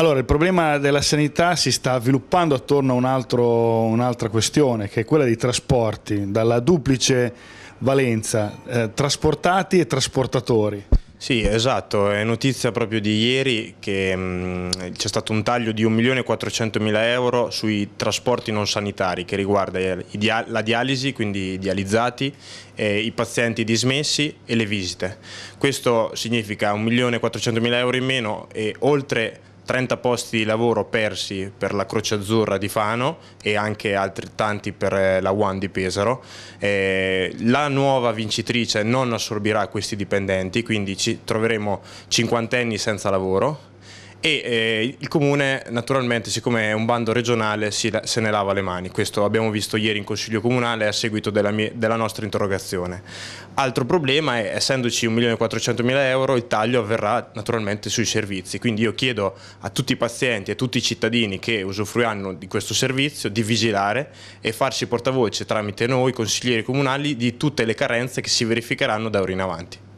Allora, il problema della sanità si sta sviluppando attorno a un'altra questione, che è quella dei trasporti, dalla duplice valenza, eh, trasportati e trasportatori. Sì, esatto, è notizia proprio di ieri che mm, c'è stato un taglio di 1.400.000 euro sui trasporti non sanitari che riguarda dia la dialisi, quindi i dializzati, eh, i pazienti dismessi e le visite. Questo significa 1.400.000 euro in meno e oltre 30 posti di lavoro persi per la Croce Azzurra di Fano e anche altrettanti per eh, la One di Pesaro. Eh, la nuova vincitrice non assorbirà questi dipendenti, quindi ci troveremo cinquantenni senza lavoro e eh, il comune naturalmente siccome è un bando regionale si, se ne lava le mani, questo abbiamo visto ieri in consiglio comunale a seguito della, mia, della nostra interrogazione. Altro problema è essendoci 1.400.000 euro il taglio avverrà naturalmente sui servizi, quindi io chiedo a tutti i pazienti e a tutti i cittadini che usufruiranno di questo servizio di vigilare e farsi portavoce tramite noi consiglieri comunali di tutte le carenze che si verificheranno da ora in avanti.